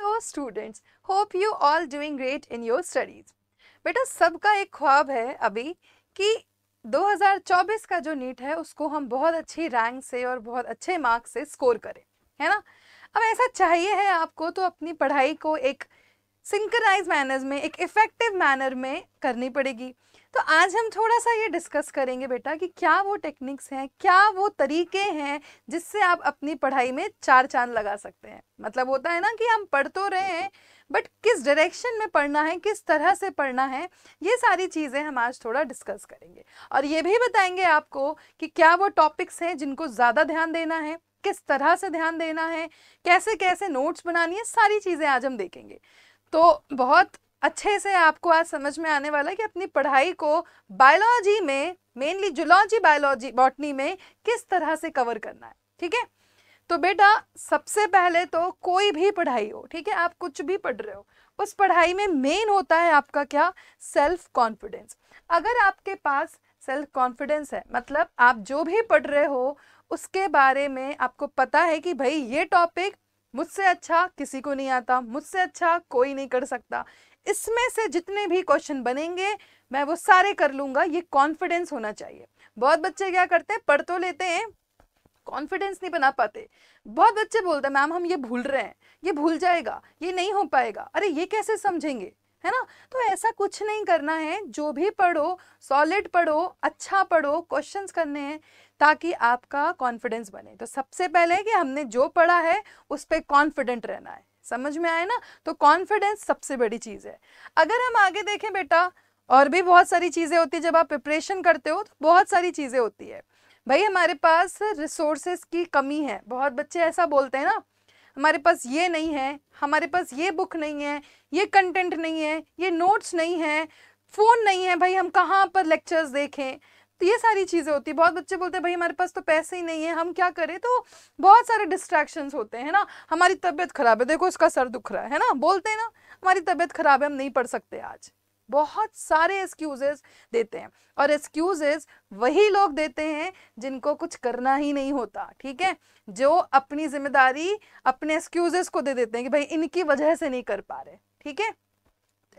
hello students hope you all doing great in your studies बेटा सबका एक ख्वाब है अभी कि 2024 का जो नीट है उसको हम बहुत अच्छी रैंक से और बहुत अच्छे मार्क्स से स्कोर करें है ना अब ऐसा चाहिए है आपको तो अपनी पढ़ाई को एक सिंकराइज मैनर में एक इफ़ेक्टिव मैनर में करनी पड़ेगी तो आज हम थोड़ा सा ये डिस्कस करेंगे बेटा कि क्या वो टेक्निक्स हैं क्या वो तरीके हैं जिससे आप अपनी पढ़ाई में चार चांद लगा सकते हैं मतलब होता है ना कि हम पढ़ तो रहे हैं बट किस डायरेक्शन में पढ़ना है किस तरह से पढ़ना है ये सारी चीज़ें हम आज थोड़ा डिस्कस करेंगे और ये भी बताएंगे आपको कि क्या वो टॉपिक्स हैं जिनको ज़्यादा ध्यान देना है किस तरह से ध्यान देना है कैसे कैसे नोट्स बनानी है सारी चीज़ें आज हम देखेंगे तो बहुत अच्छे से आपको आज समझ में आने वाला है कि अपनी पढ़ाई को बायोलॉजी में मेनली जुलॉजी बायोलॉजी बॉटनी में किस तरह से कवर करना है ठीक है तो बेटा सबसे पहले तो कोई भी पढ़ाई हो ठीक है आप कुछ भी पढ़ रहे हो उस पढ़ाई में मेन होता है आपका क्या सेल्फ कॉन्फिडेंस अगर आपके पास सेल्फ कॉन्फिडेंस है मतलब आप जो भी पढ़ रहे हो उसके बारे में आपको पता है कि भाई ये टॉपिक मुझसे अच्छा किसी को नहीं आता मुझसे अच्छा कोई नहीं कर सकता इसमें से जितने भी क्वेश्चन बनेंगे मैं वो सारे कर लूंगा ये कॉन्फिडेंस होना चाहिए बहुत बच्चे क्या करते हैं पढ़ तो लेते हैं कॉन्फिडेंस नहीं बना पाते बहुत बच्चे बोलते हैं मैम हम ये भूल रहे हैं ये भूल जाएगा ये नहीं हो पाएगा अरे ये कैसे समझेंगे है ना तो ऐसा कुछ नहीं करना है जो भी पढ़ो सॉलिड पढ़ो अच्छा पढ़ो क्वेश्चंस करने हैं ताकि आपका कॉन्फिडेंस बने तो सबसे पहले कि हमने जो पढ़ा है उस पर कॉन्फिडेंट रहना है समझ में आए ना तो कॉन्फिडेंस सबसे बड़ी चीज़ है अगर हम आगे देखें बेटा और भी बहुत सारी चीज़ें होती है जब आप प्रिपरेशन करते हो तो बहुत सारी चीज़ें होती है भाई हमारे पास रिसोर्सेस की कमी है बहुत बच्चे ऐसा बोलते हैं ना हमारे पास ये नहीं है हमारे पास ये बुक नहीं है ये कंटेंट नहीं है ये नोट्स नहीं है फ़ोन नहीं है भाई हम कहाँ पर लेक्चर्स देखें तो ये सारी चीज़ें होती है बहुत बच्चे बोलते हैं भाई हमारे पास तो पैसे ही नहीं है हम क्या करें तो बहुत सारे डिस्ट्रैक्शंस होते हैं ना हमारी तबीयत ख़राब है देखो उसका सर दुख रहा है, ना बोलते हैं ना हमारी तबीयत ख़राब है हम नहीं पढ़ सकते आज बहुत सारे एक्सक्यूजेस देते हैं और एक्सक्यूजेज वही लोग देते हैं जिनको कुछ करना ही नहीं होता ठीक है जो अपनी जिम्मेदारी अपने एक्सक्यूजेस को दे देते हैं कि भाई इनकी वजह से नहीं कर पा रहे ठीक है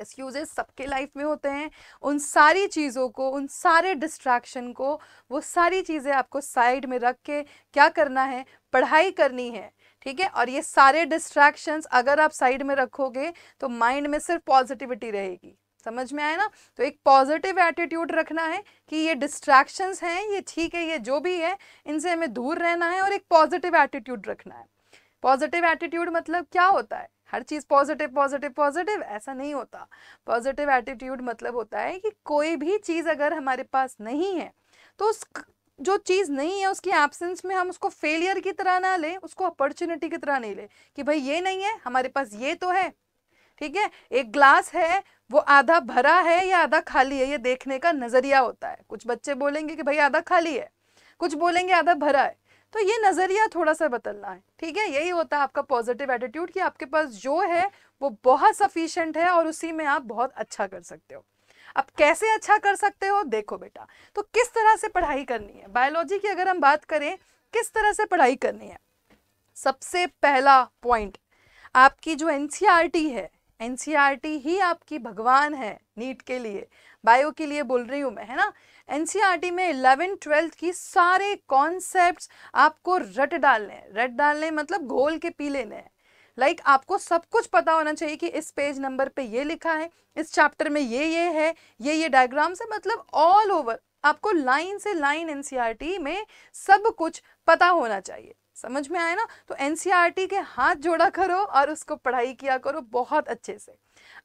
एक्सक्यूजेस सबके लाइफ में होते हैं उन सारी चीज़ों को उन सारे डिस्ट्रैक्शन को वो सारी चीज़ें आपको साइड में रख के क्या करना है पढ़ाई करनी है ठीक है और ये सारे डिस्ट्रैक्शंस अगर आप साइड में रखोगे तो माइंड में सिर्फ पॉजिटिविटी रहेगी समझ में आया ना तो एक पॉजिटिव एटीट्यूड रखना है कि ये डिस्ट्रैक्शंस हैं ये ठीक है ये जो भी है इनसे हमें दूर रहना है और एक पॉजिटिव एटीट्यूड रखना है पॉजिटिव एटीट्यूड मतलब क्या होता है हर चीज़ पॉजिटिव पॉजिटिव पॉजिटिव ऐसा नहीं होता पॉजिटिव एटीट्यूड मतलब होता है कि कोई भी चीज़ अगर हमारे पास नहीं है तो उस जो चीज़ नहीं है उसकी एब्सेंस में हम उसको फेलियर की तरह ना लें उसको अपॉर्चुनिटी की तरह नहीं लें कि भाई ये नहीं है हमारे पास ये तो है ठीक है एक ग्लास है वो आधा भरा है या आधा खाली है ये देखने का नज़रिया होता है कुछ बच्चे बोलेंगे कि भाई आधा खाली है कुछ बोलेंगे आधा भरा है तो ये नज़रिया थोड़ा सा बदलना है ठीक है यही होता है आपका पॉजिटिव एटीट्यूड कि आपके पास जो है वो बहुत सफिशेंट है और उसी में आप बहुत अच्छा कर सकते हो अब कैसे अच्छा कर सकते हो देखो बेटा तो किस तरह से पढ़ाई करनी है बायोलॉजी की अगर हम बात करें किस तरह से पढ़ाई करनी है सबसे पहला पॉइंट आपकी जो एन e है एन e ही आपकी भगवान है नीट के लिए बायो के लिए बोल रही हूँ मैं है ना एनसीईआरटी में इलेवेंथ ट्वेल्थ की सारे कॉन्सेप्ट आपको रट डालने हैं रट डालने मतलब घोल के पी लेने हैं लाइक like, आपको सब कुछ पता होना चाहिए कि इस पेज नंबर पे ये लिखा है इस चैप्टर में ये ये है ये ये डायग्राम मतलब से मतलब ऑल ओवर आपको लाइन से लाइन एनसीईआरटी में सब कुछ पता होना चाहिए समझ में आया ना तो एनसीईआरटी के हाथ जोड़ा करो और उसको पढ़ाई किया करो बहुत अच्छे से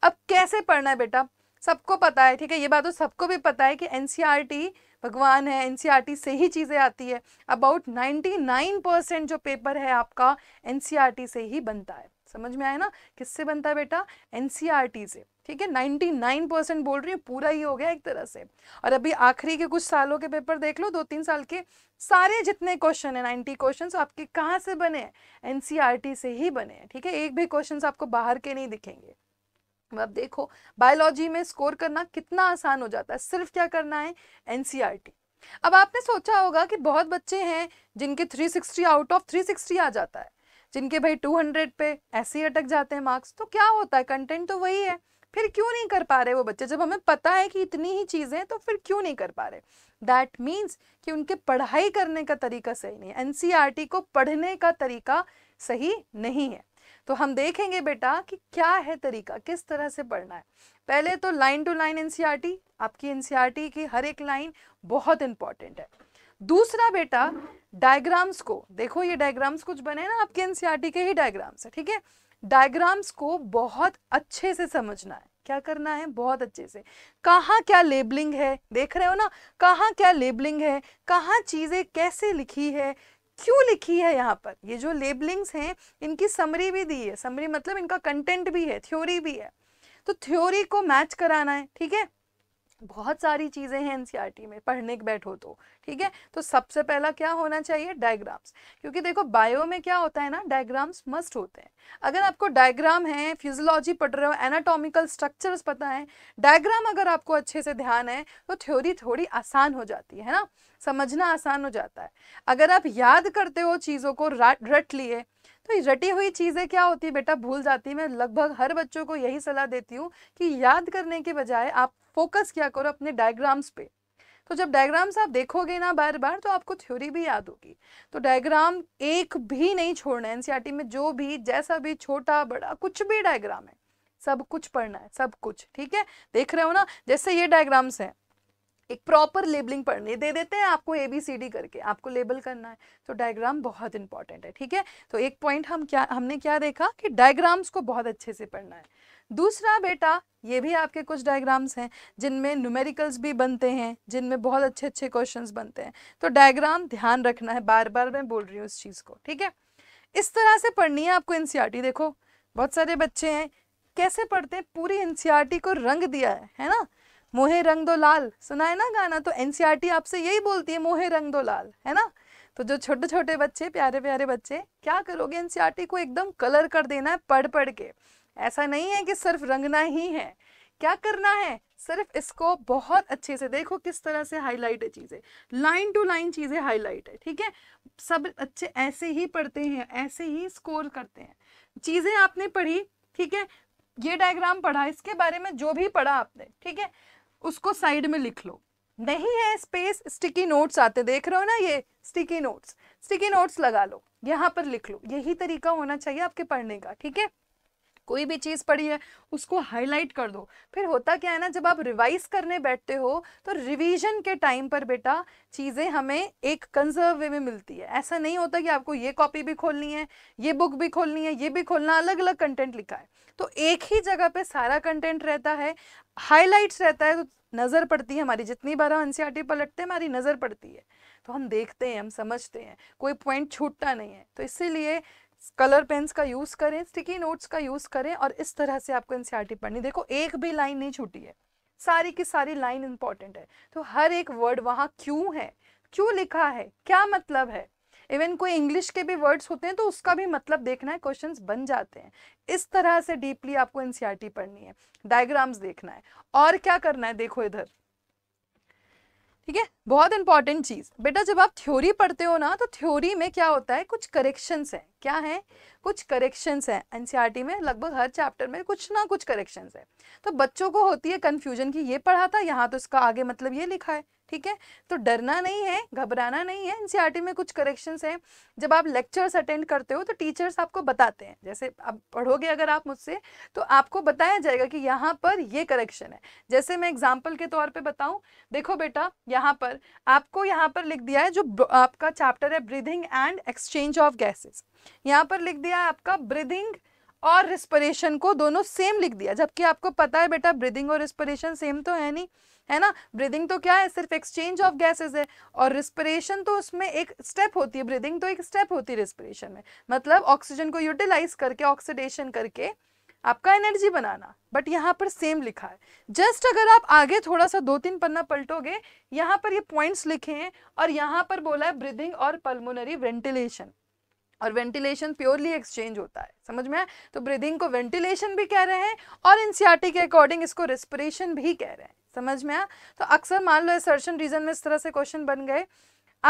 अब कैसे पढ़ना है बेटा सबको पता है ठीक है ये बात तो सबको भी पता है कि एन e भगवान है एन e से ही चीज़ें आती है अबाउट 99 परसेंट जो पेपर है आपका एन e से ही बनता है समझ में आया ना किससे बनता है बेटा एन से ठीक है 99 परसेंट बोल रही हूँ पूरा ही हो गया एक तरह से और अभी आखिरी के कुछ सालों के पेपर देख लो दो तीन साल के सारे जितने क्वेश्चन है नाइन्टी क्वेश्चन आपके कहाँ से बने हैं एन से ही बने हैं ठीक है एक भी क्वेश्चन आपको बाहर के नहीं दिखेंगे अब देखो बायोलॉजी में स्कोर करना कितना आसान हो जाता है सिर्फ क्या करना है एनसीईआरटी e अब आपने सोचा होगा कि बहुत बच्चे हैं जिनके 360 आउट ऑफ 360 आ जाता है जिनके भाई 200 पे ऐसे ही अटक जाते हैं मार्क्स तो क्या होता है कंटेंट तो वही है फिर क्यों नहीं कर पा रहे वो बच्चे जब हमें पता है कि इतनी ही चीज़ें हैं तो फिर क्यों नहीं कर पा रहे दैट मीन्स कि उनके पढ़ाई करने का तरीका सही नहीं है एन e को पढ़ने का तरीका सही नहीं है तो हम देखेंगे बेटा कि क्या है तरीका किस तरह से पढ़ना है पहले तो लाइन टू लाइन एनसीईआरटी आपकी एनसीईआरटी e की हर एक लाइन बहुत इंपॉर्टेंट है दूसरा बेटा डायग्राम्स को देखो ये डायग्राम्स कुछ बने ना आपके एनसीईआरटी e के ही डायग्राम्स है ठीक है डायग्राम्स को बहुत अच्छे से समझना है क्या करना है बहुत अच्छे से कहाँ क्या लेबलिंग है देख रहे हो ना कहाँ क्या लेबलिंग है कहाँ चीज़ें कैसे लिखी है क्यों लिखी है यहाँ पर ये जो लेबलिंग्स हैं इनकी समरी भी दी है समरी मतलब इनका कंटेंट भी है थ्योरी भी है तो थ्योरी को मैच कराना है ठीक है बहुत सारी चीज़ें हैं एन e में पढ़ने के बैठो तो ठीक है तो सबसे पहला क्या होना चाहिए डायग्राम्स क्योंकि देखो बायो में क्या होता है ना डायग्राम्स मस्ट होते हैं अगर आपको डायग्राम है फिजियोलॉजी पढ़ रहे हो एनाटॉमिकल स्ट्रक्चर्स पता है डायग्राम अगर आपको अच्छे से ध्यान है तो थ्योरी थोड़ी आसान हो जाती है ना समझना आसान हो जाता है अगर आप याद करते हो चीज़ों को रट लिए तो रटी हुई चीज़ें क्या होती है बेटा भूल जाती है मैं लगभग हर बच्चों को यही सलाह देती हूँ कि याद करने के बजाय आप फोकस किया करो अपने डायग्राम्स पे तो जब डायग्राम्स आप देखोगे ना बार बार तो आपको थ्योरी भी याद होगी तो डायग्राम एक भी नहीं छोड़ना है एनसीईआरटी e में जो भी जैसा भी छोटा बड़ा कुछ भी डायग्राम है सब कुछ पढ़ना है सब कुछ ठीक है देख रहे हो ना जैसे ये डायग्राम्स हैं एक प्रॉपर लेबलिंग पढ़ने दे देते हैं आपको ए बी सी डी करके आपको लेबल करना है तो डायग्राम बहुत इंपॉर्टेंट है ठीक है तो एक पॉइंट हम क्या हमने क्या देखा कि डायग्राम्स को बहुत अच्छे से पढ़ना है दूसरा बेटा ये भी आपके कुछ डायग्राम्स हैं जिनमें न्यूमेरिकल्स भी बनते हैं जिनमें बहुत अच्छे अच्छे क्वेश्चंस बनते हैं तो डायग्राम ध्यान रखना है बार बार मैं बोल रही हूँ इस चीज़ को ठीक है इस तरह से पढ़नी है आपको एन e देखो बहुत सारे बच्चे हैं कैसे पढ़ते हैं पूरी एन e को रंग दिया है है ना मोहे रंग दो लाल सुना है ना गाना तो एनसीईआरटी e आपसे यही बोलती है मोहे रंग दो लाल है ना तो जो छोटे छोटे बच्चे प्यारे प्यारे बच्चे क्या करोगे एनसीईआरटी e को एकदम कलर कर देना है पढ़ पढ़ के ऐसा नहीं है कि सिर्फ रंगना ही है क्या करना है सिर्फ इसको बहुत अच्छे से देखो किस तरह से हाईलाइट है चीज़ें लाइन टू लाइन चीज़ें हाईलाइट है ठीक है सब अच्छे ऐसे ही पढ़ते हैं ऐसे ही स्कोर करते हैं चीज़ें आपने पढ़ी ठीक है ये डायग्राम पढ़ा इसके बारे में जो भी पढ़ा आपने ठीक है उसको साइड में लिख लो नहीं है स्पेस स्टिकी नोट्स आते देख रहे हो ना ये स्टिकी नोट्स स्टिकी नोट्स लगा लो यहाँ पर लिख लो यही तरीका होना चाहिए आपके पढ़ने का ठीक है कोई भी चीज़ पढ़ी है उसको हाईलाइट कर दो फिर होता क्या है ना जब आप रिवाइज करने बैठते हो तो रिवीजन के टाइम पर बेटा चीज़ें हमें एक कंजर्व वे में मिलती है ऐसा नहीं होता कि आपको ये कॉपी भी खोलनी है ये बुक भी खोलनी है ये भी खोलना अलग अलग कंटेंट लिखा है तो एक ही जगह पे सारा कंटेंट रहता है हाईलाइट्स रहता है तो नज़र पड़ती है हमारी जितनी बार हम एनसीईआरटी पलटते हैं हमारी नज़र पड़ती है तो हम देखते हैं हम समझते हैं कोई पॉइंट छूटता नहीं है तो इसीलिए कलर पेन्स का यूज़ करें स्टिकी नोट्स का यूज़ करें और इस तरह से आपको एनसीईआरटी पढ़नी देखो एक भी लाइन नहीं छूटी है सारी की सारी लाइन इंपॉर्टेंट है तो हर एक वर्ड वहाँ क्यों है क्यों लिखा है क्या मतलब है इवन कोई इंग्लिश के भी वर्ड्स होते हैं तो उसका भी मतलब देखना है क्वेश्चंस बन जाते हैं इस तरह से डीपली आपको एनसीईआरटी पढ़नी है डायग्राम्स देखना है और क्या करना है देखो इधर ठीक है बहुत इंपॉर्टेंट चीज़ बेटा जब आप थ्योरी पढ़ते हो ना तो थ्योरी में क्या होता है कुछ करेक्शंस हैं क्या है कुछ करेक्शंस हैं एनसीईआरटी e में लगभग हर चैप्टर में कुछ ना कुछ करेक्शंस है तो बच्चों को होती है कन्फ्यूजन कि ये पढ़ा था यहाँ तो इसका आगे मतलब ये लिखा है ठीक है तो डरना नहीं है घबराना नहीं है एनसीईआरटी e में कुछ करेक्शंस हैं जब आप लेक्चर्स अटेंड करते हो तो टीचर्स आपको बताते हैं जैसे अब पढ़ोगे अगर आप मुझसे तो आपको बताया जाएगा कि यहाँ पर ये करेक्शन है जैसे मैं एग्जाम्पल के तौर पे बताऊँ देखो बेटा यहाँ पर आपको यहाँ पर लिख दिया है जो आपका चैप्टर है breathing and exchange of gases यहाँ पर लिख दिया आपका ब्रीदिंग और रिस्परेशन को दोनों सेम लिख दिया जबकि आपको पता है बेटा ब्रीदिंग और रिस्परेशन सेम तो है नहीं है ना ब्रीदिंग तो क्या है सिर्फ एक्सचेंज ऑफ गैसेस है और रिस्परेशन तो उसमें एक स्टेप होती है ब्रीदिंग तो एक स्टेप होती है रिस्परेशन में मतलब ऑक्सीजन को यूटिलाइज करके ऑक्सीडेशन करके आपका एनर्जी बनाना बट यहाँ पर सेम लिखा है जस्ट अगर आप आगे थोड़ा सा दो तीन पन्ना पलटोगे यहाँ पर ये पॉइंट्स लिखे हैं और यहाँ पर बोला है ब्रीदिंग और पल्मोनरी वेंटिलेशन और वेंटिलेशन प्योरली एक्सचेंज होता है समझ में है तो ब्रीदिंग को वेंटिलेशन भी कह रहे हैं और एनसीआरटी के अकॉर्डिंग इसको रेस्पिरेशन भी कह रहे हैं समझ में आया तो अक्सर मान लो एसर्शन रीजन में इस तरह से क्वेश्चन बन गए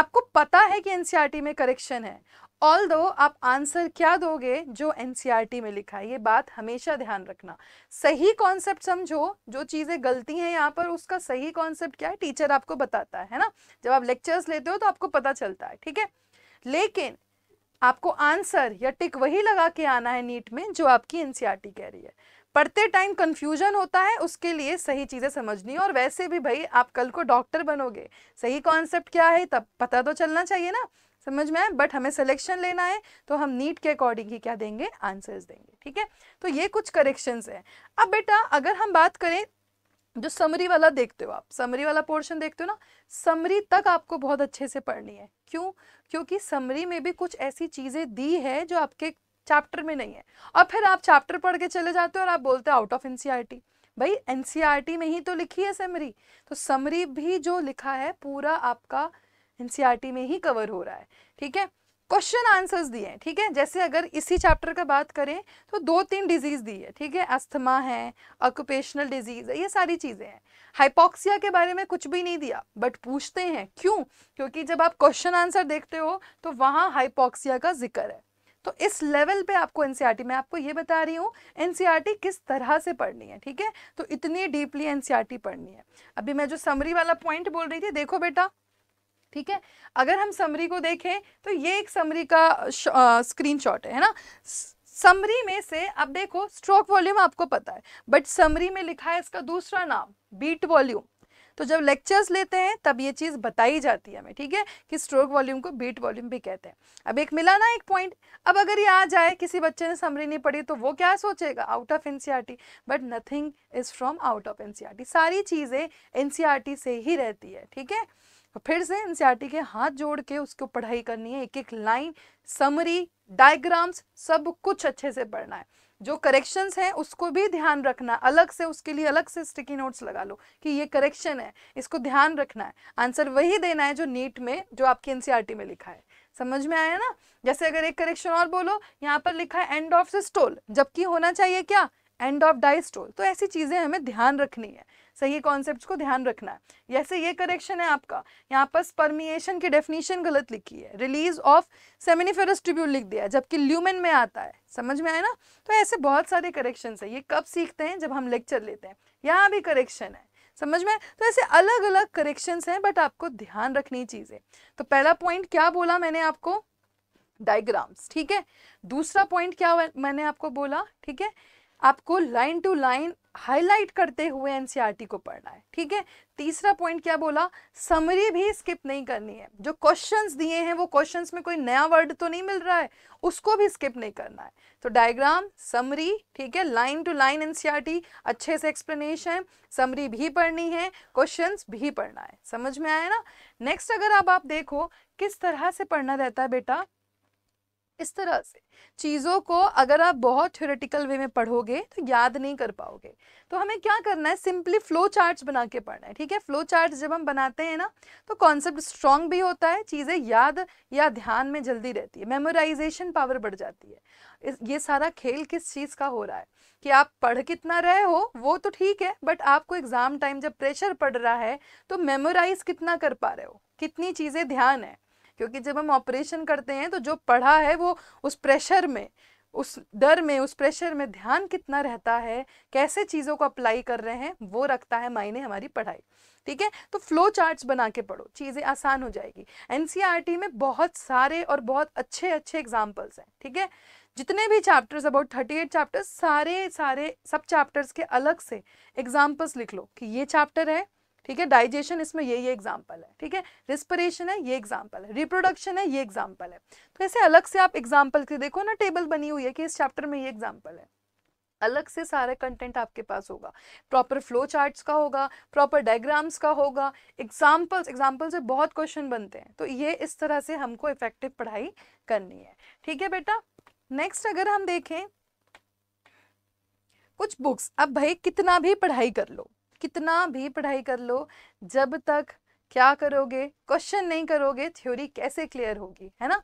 आपको पता है कि एनसीआरटी में करेक्शन है ऑल दो आप आंसर क्या दोगे जो एनसीआरटी में लिखा है ये बात हमेशा ध्यान रखना सही कॉन्सेप्ट समझो जो चीज़ें गलती हैं यहाँ पर उसका सही कॉन्सेप्ट क्या है टीचर आपको बताता है ना जब आप लेक्चर्स लेते हो तो आपको पता चलता है ठीक है लेकिन आपको आंसर या टिक वही लगा के आना है नीट में जो आपकी एनसीईआरटी e कह रही है पढ़ते टाइम कन्फ्यूजन होता है उसके लिए सही चीज़ें समझनी और वैसे भी भाई आप कल को डॉक्टर बनोगे सही कॉन्सेप्ट क्या है तब पता तो चलना चाहिए ना समझ में आए बट हमें सिलेक्शन लेना है तो हम नीट के अकॉर्डिंग ही क्या देंगे आंसर्स देंगे ठीक है तो ये कुछ करेक्शंस हैं अब बेटा अगर हम बात करें जो समरी वाला देखते हो आप समरी वाला पोर्शन देखते हो ना समरी तक आपको बहुत अच्छे से पढ़नी है क्यों क्योंकि समरी में भी कुछ ऐसी चीज़ें दी है जो आपके चैप्टर में नहीं है और फिर आप चैप्टर पढ़ के चले जाते हो और आप बोलते हो आउट ऑफ एनसीईआरटी भाई एनसीईआरटी e में ही तो लिखी है समरी तो समरी भी जो लिखा है पूरा आपका एनसीईआरटी e में ही कवर हो रहा है ठीक है क्वेश्चन आंसर्स दिए हैं ठीक है जैसे अगर इसी चैप्टर का बात करें तो दो तीन डिजीज़ दी है ठीक है अस्थमा है ऑक्यूपेशनल डिजीज़ है ये सारी चीज़ें हैं हाइपोक्सिया के बारे में कुछ भी नहीं दिया बट पूछते हैं क्यों क्योंकि जब आप क्वेश्चन आंसर देखते हो तो वहाँ हाइपोक्सिया का जिक्र है तो इस लेवल पे आपको एनसीईआरटी e मैं आपको ये बता रही हूँ एनसीईआरटी e किस तरह से पढ़नी है ठीक है तो इतनी डीपली एनसीईआरटी e पढ़नी है अभी मैं जो समरी वाला पॉइंट बोल रही थी देखो बेटा ठीक है अगर हम समरी को देखें तो ये एक समरी का स्क्रीनशॉट है है ना समरी में से अब देखो स्ट्रोक वॉल्यूम आपको पता है बट समरी में लिखा है इसका दूसरा नाम बीट वॉल्यूम तो जब लेक्चर्स लेते हैं तब ये चीज़ बताई जाती है हमें ठीक है कि स्ट्रोक वॉल्यूम को बीट वॉल्यूम भी कहते हैं अब एक मिला ना एक पॉइंट अब अगर ये आ जाए किसी बच्चे ने समरी नहीं पढ़ी तो वो क्या सोचेगा out of NCERT but nothing is from out of NCERT सारी चीज़ें एनसीईआरटी e से ही रहती है ठीक है फिर से एनसीईआरटी के हाथ जोड़ के उसको पढ़ाई करनी है एक एक लाइन समरी डायग्राम्स सब कुछ अच्छे से पढ़ना है जो करेक्शंस हैं उसको भी ध्यान रखना अलग से उसके लिए अलग से स्टिकी नोट्स लगा लो कि ये करेक्शन है इसको ध्यान रखना है आंसर वही देना है जो नीट में जो आपके एनसीईआरटी में लिखा है समझ में आया ना जैसे अगर एक करेक्शन और बोलो यहाँ पर लिखा है एंड ऑफ स्टोल जबकि होना चाहिए क्या एंड ऑफ स्टोल तो ऐसी चीज़ें हमें ध्यान रखनी है सही कॉन्सेप्ट को ध्यान रखना है जैसे ये करेक्शन है आपका यहाँ पर स्पर्मिएशन की डेफिनेशन गलत लिखी है रिलीज ऑफ सेमिनिफेरस ट्रिब्यूल लिख दिया जबकि ल्यूमेन में आता है समझ में आया ना तो ऐसे बहुत सारे करेक्शन है ये कब सीखते हैं जब हम लेक्चर लेते हैं यहाँ भी करेक्शन है समझ में तो ऐसे अलग अलग करेक्शंस हैं बट आपको ध्यान रखनी चीज़ें तो पहला पॉइंट क्या बोला मैंने आपको डायग्राम्स ठीक है दूसरा पॉइंट क्या मैंने आपको बोला ठीक है आपको लाइन टू लाइन हाईलाइट करते हुए एनसीईआरटी को पढ़ना है ठीक है तीसरा पॉइंट क्या बोला समरी भी स्किप नहीं करनी है जो क्वेश्चंस दिए हैं वो क्वेश्चंस में कोई नया वर्ड तो नहीं मिल रहा है उसको भी स्किप नहीं करना है तो डायग्राम समरी ठीक है लाइन टू लाइन एनसीईआरटी अच्छे से एक्सप्लेनेशन समरी भी पढ़नी है क्वेश्चंस भी पढ़ना है समझ में आया ना नेक्स्ट अगर अब आप, आप देखो किस तरह से पढ़ना रहता है बेटा इस तरह से चीज़ों को अगर आप बहुत थ्योरेटिकल वे में पढ़ोगे तो याद नहीं कर पाओगे तो हमें क्या करना है सिंपली फ्लो चार्ट्स बना के पढ़ना है ठीक है फ्लो चार्ट्स जब हम बनाते हैं ना तो कॉन्सेप्ट स्ट्रॉन्ग भी होता है चीज़ें याद या ध्यान में जल्दी रहती है मेमोराइजेशन पावर बढ़ जाती है इस ये सारा खेल किस चीज़ का हो रहा है कि आप पढ़ कितना रहे हो वो तो ठीक है बट आपको एग्ज़ाम टाइम जब प्रेशर पड़ रहा है तो मेमोराइज कितना कर पा रहे हो कितनी चीज़ें ध्यान है क्योंकि जब हम ऑपरेशन करते हैं तो जो पढ़ा है वो उस प्रेशर में उस डर में उस प्रेशर में ध्यान कितना रहता है कैसे चीज़ों को अप्लाई कर रहे हैं वो रखता है मायने हमारी पढ़ाई ठीक है तो फ्लो चार्ट्स बना के पढ़ो चीज़ें आसान हो जाएगी एन e में बहुत सारे और बहुत अच्छे अच्छे एग्जाम्पल्स हैं ठीक है जितने भी chapters about thirty eight chapters सारे सारे सब चैप्टर्स के अलग से एग्जाम्पल्स लिख लो कि ये चैप्टर है ठीक है डाइजेशन इसमें ये ये एग्जाम्पल है ठीक है रिस्परेशन है ये एग्जाम्पल है रिप्रोडक्शन है ये एग्जाम्पल है तो ऐसे अलग से आप एग्जाम्पल के देखो ना टेबल बनी हुई है कि इस चैप्टर में ये एग्जाम्पल है अलग से सारे कंटेंट आपके पास होगा प्रॉपर फ्लो चार्ट्स का होगा प्रॉपर डायग्राम्स का होगा एग्जाम्पल्स एग्जाम्पल से बहुत क्वेश्चन बनते हैं तो ये इस तरह से हमको इफेक्टिव पढ़ाई करनी है ठीक है बेटा नेक्स्ट अगर हम देखें कुछ बुक्स अब भाई कितना भी पढ़ाई कर लो कितना भी पढ़ाई कर लो जब तक क्या करोगे क्वेश्चन नहीं करोगे थ्योरी कैसे क्लियर होगी है ना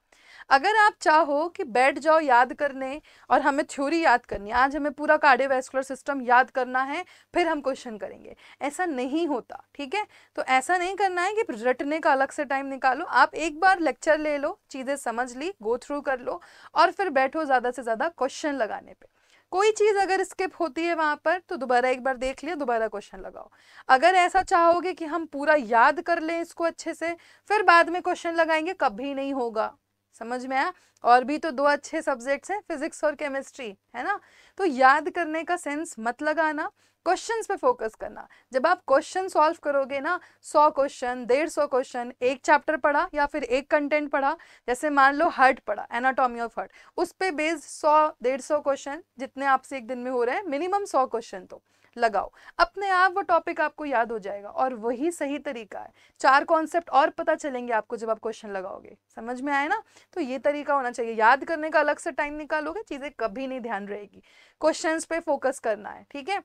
अगर आप चाहो कि बैठ जाओ याद करने और हमें थ्योरी याद करनी आज हमें पूरा कार्डियोवैस्कुलर सिस्टम याद करना है फिर हम क्वेश्चन करेंगे ऐसा नहीं होता ठीक है तो ऐसा नहीं करना है कि रटने का अलग से टाइम निकालो आप एक बार लेक्चर ले लो चीज़ें समझ ली गो थ्रू कर लो और फिर बैठो ज़्यादा से ज़्यादा क्वेश्चन लगाने पर कोई चीज़ अगर स्किप होती है वहां पर तो दोबारा एक बार देख लिया दोबारा क्वेश्चन लगाओ अगर ऐसा चाहोगे कि हम पूरा याद कर लें इसको अच्छे से फिर बाद में क्वेश्चन लगाएंगे कभी नहीं होगा समझ में आया और भी तो दो अच्छे सब्जेक्ट्स हैं फिजिक्स और केमिस्ट्री है ना तो याद करने का सेंस मत लगाना क्वेश्चंस पे फोकस करना जब आप क्वेश्चन सॉल्व करोगे ना सौ क्वेश्चन डेढ़ सौ क्वेश्चन एक चैप्टर पढ़ा या फिर एक कंटेंट पढ़ा जैसे मान लो हर्ट पढ़ा एनाटॉमी ऑफ हर्ट उस पर बेस्ड सौ डेढ़ सौ क्वेश्चन जितने आपसे एक दिन में हो रहे हैं मिनिमम सौ क्वेश्चन तो लगाओ अपने आप वो टॉपिक आपको याद हो जाएगा और वही सही तरीका है चार कॉन्सेप्ट और पता चलेंगे आपको जब आप क्वेश्चन लगाओगे समझ में आए ना तो ये तरीका होना चाहिए याद करने का अलग से टाइम निकालोगे चीज़ें कभी नहीं ध्यान रहेगी क्वेश्चन पे फोकस करना है ठीक है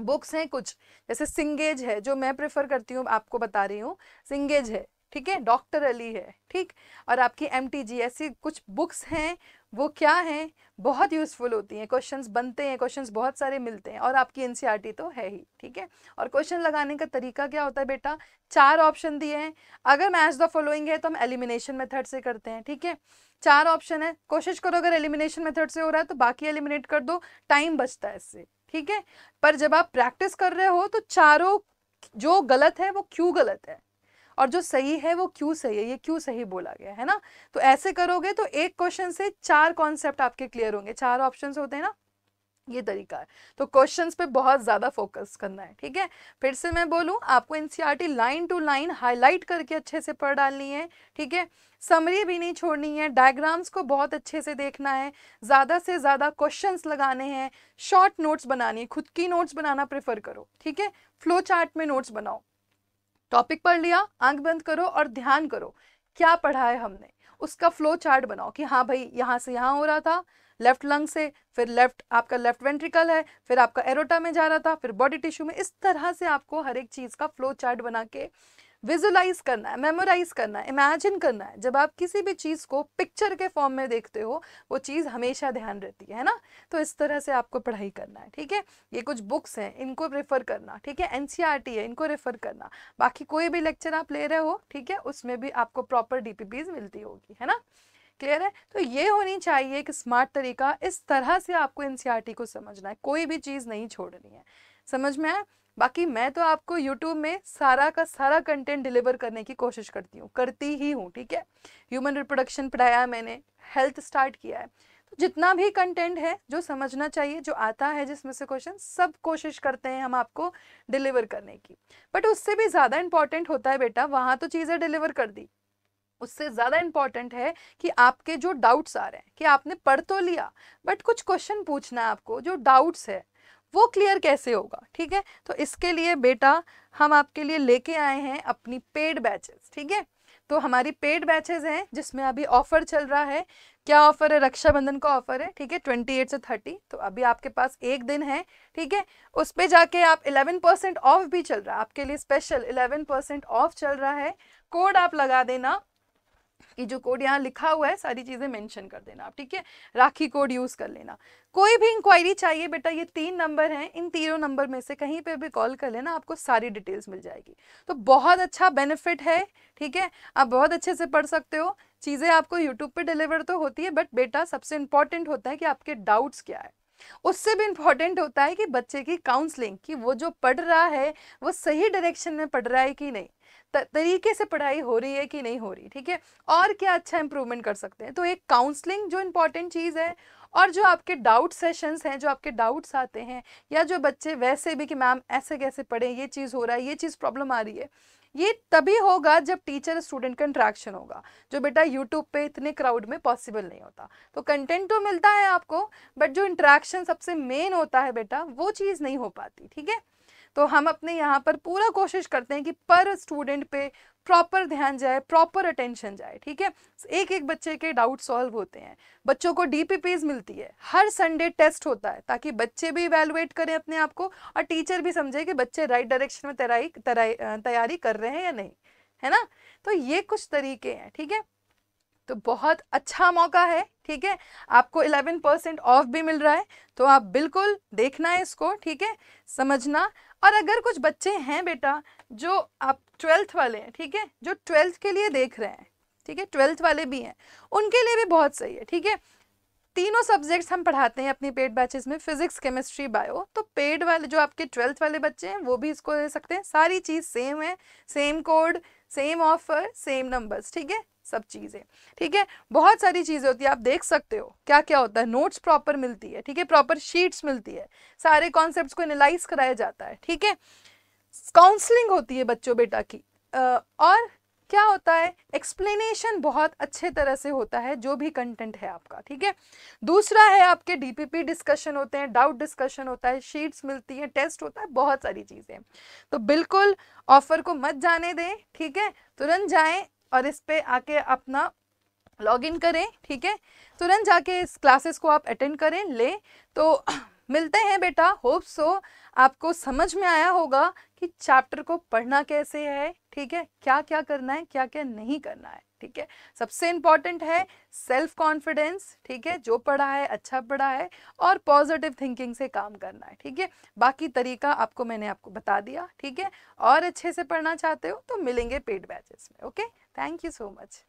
बुक्स हैं कुछ जैसे सिंगेज है जो मैं प्रेफर करती हूँ आपको बता रही हूँ सिंगेज है ठीक है डॉक्टर अली है ठीक और आपकी एम ऐसी कुछ बुक्स हैं वो क्या हैं बहुत यूज़फुल होती हैं क्वेश्चंस बनते हैं क्वेश्चंस बहुत सारे मिलते हैं और आपकी एन e तो है ही ठीक है और क्वेश्चन लगाने का तरीका क्या होता है बेटा चार ऑप्शन दिए हैं अगर मैच द फॉलोइंग है तो हम एलिमिनेशन मेथड से करते हैं ठीक है चार ऑप्शन है कोशिश करो अगर एलिमिनेशन मेथड से हो रहा है तो बाकी एलिमिनेट कर दो टाइम बचता है इससे ठीक है पर जब आप प्रैक्टिस कर रहे हो तो चारों जो गलत है वो क्यों गलत है और जो सही है वो क्यों सही है ये क्यों सही बोला गया है ना तो ऐसे करोगे तो एक क्वेश्चन से चार कॉन्सेप्ट आपके क्लियर होंगे चार ऑप्शन होते हैं ना ये तरीका है तो क्वेश्चंस पे बहुत ज़्यादा फोकस करना है ठीक है फिर से मैं बोलूँ आपको NCERT line to line highlight करके अच्छे से पढ़ डालनी है ठीक है समरी भी नहीं छोड़नी है डायग्राम्स को बहुत अच्छे से देखना है ज़्यादा से ज़्यादा क्वेश्चंस लगाने हैं शॉर्ट नोट्स है खुद की नोट्स बनाना प्रेफर करो ठीक है फ्लो चार्ट में नोट्स बनाओ टॉपिक पढ़ लिया आंख बंद करो और ध्यान करो क्या पढ़ा है हमने उसका फ्लो चार्ट बनाओ कि हाँ भाई यहाँ से यहाँ हो रहा था लेफ्ट लंग से फिर लेफ्ट आपका लेफ्ट वेंट्रिकल है फिर आपका एरोटा में जा रहा था फिर बॉडी टिश्यू में इस तरह से आपको हर एक चीज़ का फ्लो चार्ट बना के विजुलाइज करना है मेमोराइज करना है इमेजिन करना है जब आप किसी भी चीज़ को पिक्चर के फॉर्म में देखते हो वो चीज़ हमेशा ध्यान रहती है ना तो इस तरह से आपको पढ़ाई करना है ठीक है ये कुछ बुक्स हैं इनको रेफ़र करना ठीक है एन e है इनको रेफ़र करना बाकी कोई भी लेक्चर आप ले रहे हो ठीक है उसमें भी आपको प्रॉपर डी मिलती होगी है ना क्लियर है तो ये होनी चाहिए कि स्मार्ट तरीका इस तरह से आपको एन e को समझना है कोई भी चीज़ नहीं छोड़नी है समझ में आए बाकी मैं तो आपको यूट्यूब में सारा का सारा कंटेंट डिलीवर करने की कोशिश करती हूँ करती ही हूँ ठीक है ह्यूमन रिप्रोडक्शन पढ़ाया मैंने हेल्थ स्टार्ट किया है तो जितना भी कंटेंट है जो समझना चाहिए जो आता है जिसमें से क्वेश्चन सब कोशिश करते हैं हम आपको डिलीवर करने की बट उससे भी ज़्यादा इंपॉर्टेंट होता है बेटा वहाँ तो चीज़ें डिलीवर कर दी उससे ज़्यादा इंपॉर्टेंट है कि आपके जो डाउट्स आ रहे हैं कि आपने पढ़ तो लिया बट कुछ क्वेश्चन पूछना है आपको जो डाउट्स है वो क्लियर कैसे होगा ठीक है तो इसके लिए बेटा हम आपके लिए लेके आए हैं अपनी पेड बैचेस ठीक है तो हमारी पेड बैचेज हैं जिसमें अभी ऑफर चल रहा है क्या ऑफर है रक्षाबंधन का ऑफर है ठीक है ट्वेंटी एट से थर्टी तो अभी आपके पास एक दिन है ठीक है उस पर जाके आप इलेवन परसेंट ऑफ भी चल रहा है आपके लिए स्पेशल इलेवन परसेंट ऑफ चल रहा है कोड आप लगा देना कि जो कोड यहाँ लिखा हुआ है सारी चीज़ें मेंशन कर देना आप ठीक है राखी कोड यूज़ कर लेना कोई भी इंक्वायरी चाहिए बेटा ये तीन नंबर हैं इन तीनों नंबर में से कहीं पे भी कॉल कर लेना आपको सारी डिटेल्स मिल जाएगी तो बहुत अच्छा बेनिफिट है ठीक है आप बहुत अच्छे से पढ़ सकते हो चीज़ें आपको यूट्यूब पर डिलीवर तो होती है बट बेटा सबसे इंपॉर्टेंट होता है कि आपके डाउट्स क्या है उससे भी इम्पॉर्टेंट होता है कि बच्चे की काउंसलिंग कि वो जो पढ़ रहा है वो सही डायरेक्शन में पढ़ रहा है कि नहीं तरीके से पढ़ाई हो रही है कि नहीं हो रही ठीक है और क्या अच्छा इम्प्रूवमेंट कर सकते हैं तो एक काउंसलिंग जो इंपॉर्टेंट चीज़ है और जो आपके डाउट सेशंस हैं जो आपके डाउट्स आते हैं या जो बच्चे वैसे भी कि मैम ऐसे कैसे पढ़े ये चीज़ हो रहा है ये चीज़ प्रॉब्लम आ रही है ये तभी होगा जब टीचर स्टूडेंट का इंट्रैक्शन होगा जो बेटा यूट्यूब पे इतने क्राउड में पॉसिबल नहीं होता तो कंटेंट तो मिलता है आपको बट जो इंट्रैक्शन सबसे मेन होता है बेटा वो चीज़ नहीं हो पाती ठीक है तो हम अपने यहाँ पर पूरा कोशिश करते हैं कि पर स्टूडेंट पे प्रॉपर ध्यान जाए प्रॉपर अटेंशन जाए ठीक है एक एक बच्चे के डाउट सॉल्व होते हैं बच्चों को डीपीपीज मिलती है हर संडे टेस्ट होता है ताकि बच्चे भी इवेलुएट करें अपने आप को और टीचर भी समझे कि बच्चे राइट डायरेक्शन में तैराई तैयारी कर रहे हैं या नहीं है ना तो ये कुछ तरीके हैं ठीक है तो बहुत अच्छा मौका है ठीक है आपको 11 परसेंट ऑफ भी मिल रहा है तो आप बिल्कुल देखना है इसको ठीक है समझना और अगर कुछ बच्चे हैं बेटा जो आप ट्वेल्थ वाले हैं ठीक है जो ट्वेल्थ के लिए देख रहे हैं ठीक है ट्वेल्थ वाले भी हैं उनके लिए भी बहुत सही है ठीक है तीनों सब्जेक्ट्स हम पढ़ाते हैं अपनी पेड बैचेस में फिजिक्स केमिस्ट्री बायो तो पेड वाले जो आपके ट्वेल्थ वाले बच्चे हैं वो भी इसको ले सकते हैं सारी चीज़ सेम है same code same offer same numbers ठीक है सब चीज़ें ठीक है बहुत सारी चीज़ें होती है आप देख सकते हो क्या क्या होता है नोट्स प्रॉपर मिलती है ठीक है प्रॉपर शीट्स मिलती है सारे कॉन्सेप्ट को एनालाइज कराया जाता है ठीक है काउंसलिंग होती है बच्चों बेटा की और क्या होता है एक्सप्लेनेशन बहुत अच्छे तरह से होता है जो भी कंटेंट है आपका ठीक है दूसरा है आपके डीपीपी डिस्कशन होते हैं डाउट डिस्कशन होता है शीट्स मिलती हैं टेस्ट होता है बहुत सारी चीज़ें तो बिल्कुल ऑफर को मत जाने दें ठीक है तुरंत जाएं और इस पर आके अपना इन करें ठीक है तुरंत जाके इस क्लासेस को आप अटेंड करें लें तो मिलते हैं बेटा होप सो आपको समझ में आया होगा कि चैप्टर को पढ़ना कैसे है ठीक है क्या क्या करना है क्या क्या नहीं करना है ठीक है सबसे इंपॉर्टेंट है सेल्फ कॉन्फिडेंस ठीक है जो पढ़ा है अच्छा पढ़ा है और पॉजिटिव थिंकिंग से काम करना है ठीक है बाकी तरीका आपको मैंने आपको बता दिया ठीक है और अच्छे से पढ़ना चाहते हो तो मिलेंगे पेड बैचेस में okay thank you so much